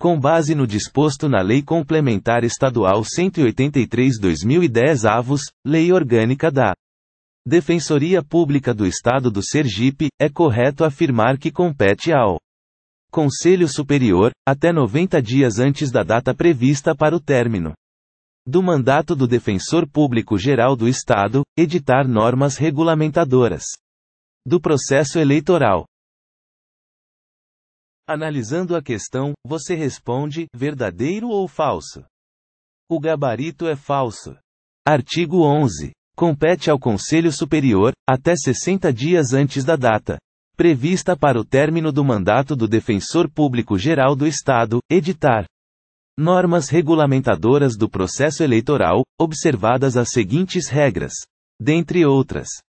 com base no disposto na Lei Complementar Estadual 183/2010 avos, Lei Orgânica da Defensoria Pública do Estado do Sergipe, é correto afirmar que compete ao Conselho Superior, até 90 dias antes da data prevista para o término do mandato do Defensor Público Geral do Estado, editar normas regulamentadoras do processo eleitoral. Analisando a questão, você responde: verdadeiro ou falso? O gabarito é falso. Artigo 11. Compete ao Conselho Superior, até 60 dias antes da data prevista para o término do mandato do Defensor Público Geral do Estado, editar normas regulamentadoras do processo eleitoral, observadas as seguintes regras. Dentre outras,